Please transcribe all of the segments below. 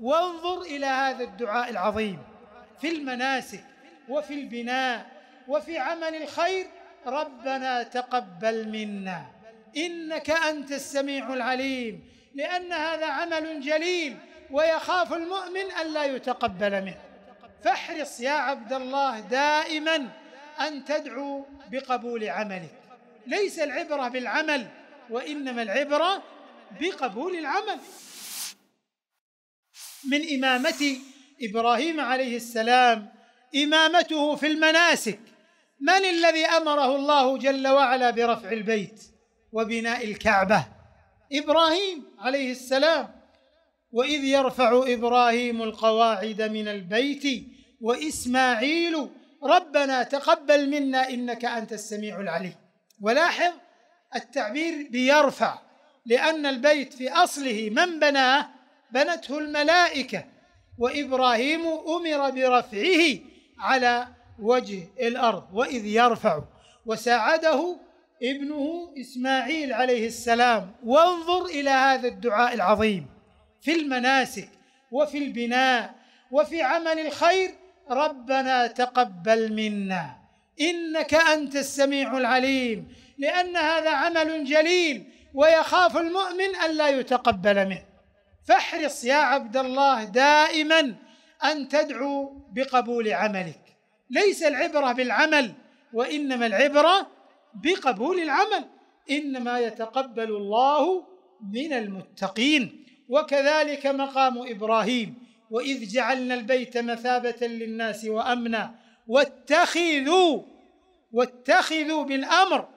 وانظر الى هذا الدعاء العظيم في المناسك وفي البناء وفي عمل الخير ربنا تقبل منا انك انت السميع العليم لان هذا عمل جليل ويخاف المؤمن ان لا يتقبل منه فاحرص يا عبد الله دائما ان تدعو بقبول عملك ليس العبره بالعمل وانما العبره بقبول العمل من إمامة إبراهيم عليه السلام إمامته في المناسك من الذي أمره الله جل وعلا برفع البيت وبناء الكعبة إبراهيم عليه السلام وإذ يرفع إبراهيم القواعد من البيت وإسماعيل ربنا تقبل منا إنك أنت السميع العليم ولاحظ التعبير بيرفع لأن البيت في أصله من بناه بنته الملائكة وإبراهيم أمر برفعه على وجه الأرض وإذ يرفع وساعده ابنه إسماعيل عليه السلام وانظر إلى هذا الدعاء العظيم في المناسك وفي البناء وفي عمل الخير ربنا تقبل منا إنك أنت السميع العليم لأن هذا عمل جليل ويخاف المؤمن ألا يتقبل منه فاحرص يا عبد الله دائما ان تدعو بقبول عملك ليس العبره بالعمل وانما العبره بقبول العمل انما يتقبل الله من المتقين وكذلك مقام ابراهيم واذ جعلنا البيت مثابه للناس وامنا واتخذوا واتخذوا بالامر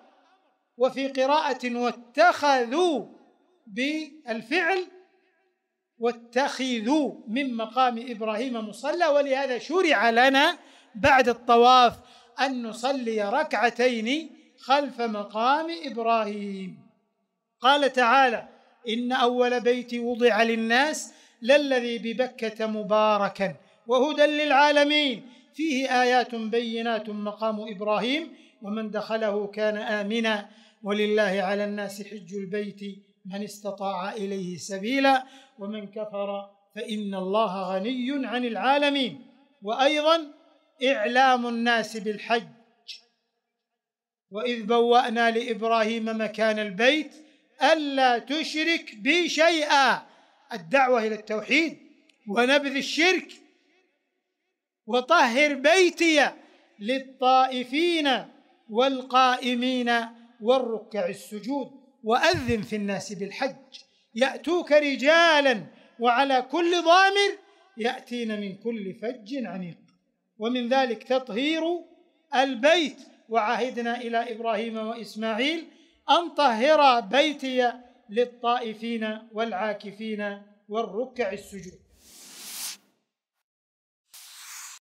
وفي قراءه واتخذوا بالفعل واتخذوا من مقام ابراهيم مصلى ولهذا شرع لنا بعد الطواف ان نصلي ركعتين خلف مقام ابراهيم قال تعالى ان اول بيت وضع للناس للذي ببكه مباركا وهدى للعالمين فيه ايات بينات مقام ابراهيم ومن دخله كان امنا ولله على الناس حج البيت من استطاع اليه سبيلا ومن كفر فان الله غني عن العالمين وايضا اعلام الناس بالحج واذ بوانا لابراهيم مكان البيت الا تشرك بي شيئا الدعوه الى التوحيد ونبذ الشرك وطهر بيتي للطائفين والقائمين والركع السجود واذن في الناس بالحج ياتوك رجالا وعلى كل ضامر ياتين من كل فج عميق ومن ذلك تطهير البيت وعهدنا الى ابراهيم واسماعيل ان طهر بيتي للطائفين والعاكفين والركع السجود